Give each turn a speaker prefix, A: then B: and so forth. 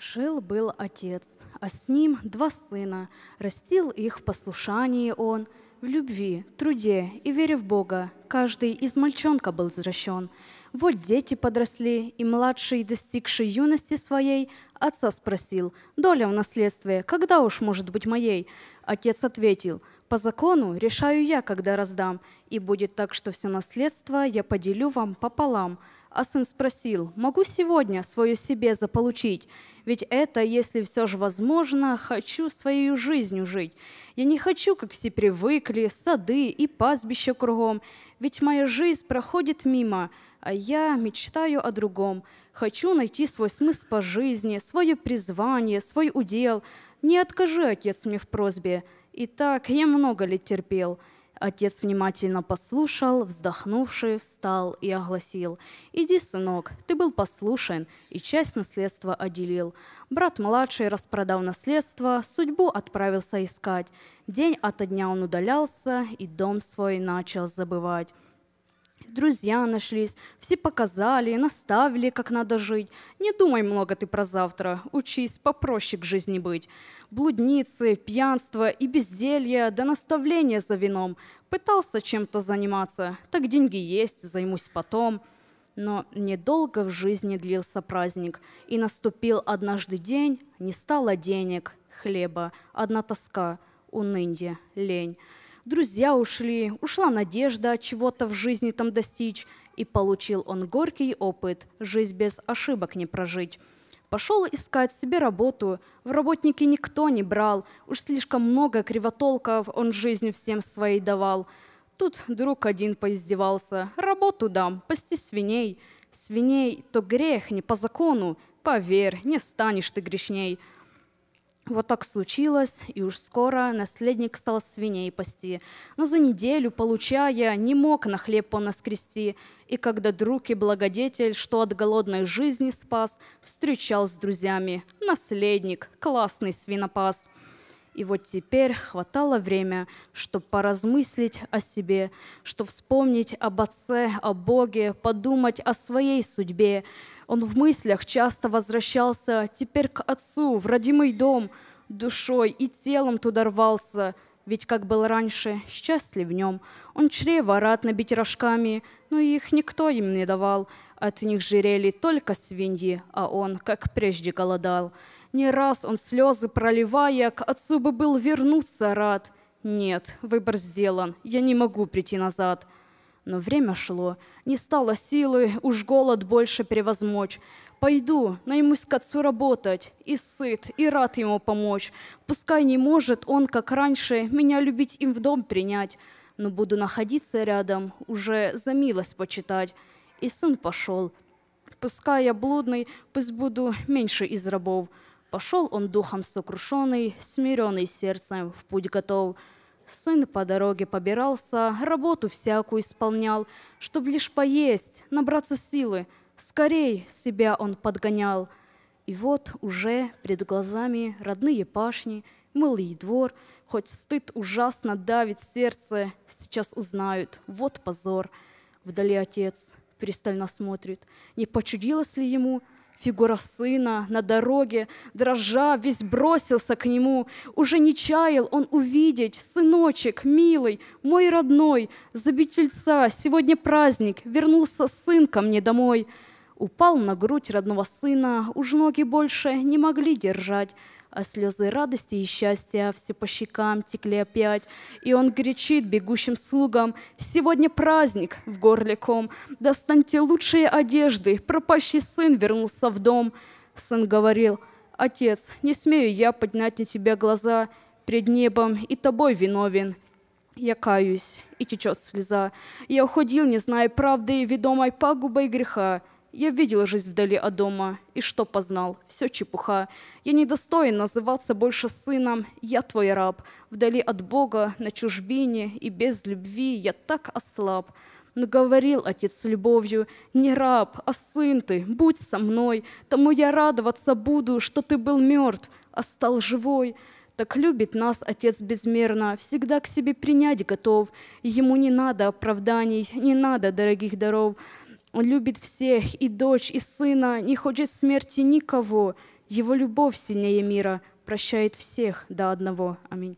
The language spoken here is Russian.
A: Жил-был отец, а с ним два сына. Растил их в послушании он, в любви, труде и вере в Бога. Каждый из мальчонка был возвращен. Вот дети подросли, и младший, достигший юности своей, отца спросил, «Доля в наследстве, когда уж может быть моей?» Отец ответил, «По закону решаю я, когда раздам, и будет так, что все наследство я поделю вам пополам». А сын спросил, могу сегодня свое себе заполучить? Ведь это, если все же возможно, хочу своей жизнью жить. Я не хочу, как все привыкли, сады и пастбище кругом. Ведь моя жизнь проходит мимо, а я мечтаю о другом. Хочу найти свой смысл по жизни, свое призвание, свой удел. Не откажи, отец, мне в просьбе. И так я много лет терпел. Отец внимательно послушал, вздохнувший, встал и огласил. «Иди, сынок, ты был послушен и часть наследства отделил. Брат младший распродал наследство, судьбу отправился искать. День ото дня он удалялся и дом свой начал забывать. Друзья нашлись, все показали, наставили, как надо жить. Не думай много ты про завтра, учись попроще к жизни быть. Блудницы, пьянство и безделье, да наставление за вином. Пытался чем-то заниматься, так деньги есть, займусь потом. Но недолго в жизни длился праздник, и наступил однажды день, не стало денег, хлеба, одна тоска, уныние, лень друзья ушли, ушла надежда чего-то в жизни там достичь, и получил он горький опыт, жизнь без ошибок не прожить. Пошел искать себе работу, в работники никто не брал, уж слишком много кривотолков он жизнью всем своей давал. Тут друг один поиздевался, работу дам, пасти свиней. Свиней то грех не по закону, поверь, не станешь ты грешней. Вот так случилось, и уж скоро наследник стал свиней пасти, но за неделю, получая, не мог на хлеб он наскрести, и когда друг и благодетель, что от голодной жизни спас, встречал с друзьями наследник, классный свинопас. И вот теперь хватало время, чтобы поразмыслить о себе, чтобы вспомнить об Отце, о Боге, подумать о своей судьбе. Он в мыслях часто возвращался теперь к Отцу, в родимый дом, душой и телом туда рвался – ведь, как был раньше, счастлив в нем. Он чрево рад набить рожками, но их никто им не давал. От них жирели только свиньи, а он, как прежде, голодал. Не раз он слезы проливая, к отцу бы был вернуться рад. Нет, выбор сделан, я не могу прийти назад. Но время шло, не стало силы, уж голод больше превозмочь. Пойду, наймусь к отцу работать, и сыт, и рад ему помочь. Пускай не может он, как раньше, меня любить им в дом принять, но буду находиться рядом, уже за милость почитать. И сын пошел. Пускай я блудный, пусть буду меньше из рабов. Пошел он духом сокрушенный, смиренный сердцем, в путь готов. Сын по дороге побирался, работу всякую исполнял, Чтоб лишь поесть, набраться силы. Скорей себя он подгонял. И вот уже пред глазами родные пашни, мылый двор, Хоть стыд ужасно давит сердце, сейчас узнают, вот позор. Вдали отец пристально смотрит, не почудилось ли ему — Фигура сына на дороге, дрожа, весь бросился к нему. Уже не чаял он увидеть, сыночек, милый, мой родной, забительца, сегодня праздник, вернулся сын ко мне домой. Упал на грудь родного сына, уж ноги больше не могли держать а слезы радости и счастья все по щекам текли опять. И он кричит бегущим слугам, «Сегодня праздник!» в горле ком. «Достаньте лучшие одежды, пропащий сын вернулся в дом!» Сын говорил, «Отец, не смею я поднять на тебя глаза, пред небом и тобой виновен, я каюсь, и течет слеза. Я уходил, не зная правды, ведомой пагубой греха. Я видел жизнь вдали от дома, и что познал? Все чепуха. Я недостоин называться больше сыном, я твой раб. Вдали от Бога, на чужбине и без любви я так ослаб. Но говорил отец с любовью, не раб, а сын ты, будь со мной, тому я радоваться буду, что ты был мертв, а стал живой. Так любит нас Отец безмерно, всегда к себе принять готов. Ему не надо оправданий, не надо дорогих даров. Он любит всех, и дочь, и сына, не хочет смерти никого. Его любовь сильнее мира, прощает всех до одного. Аминь.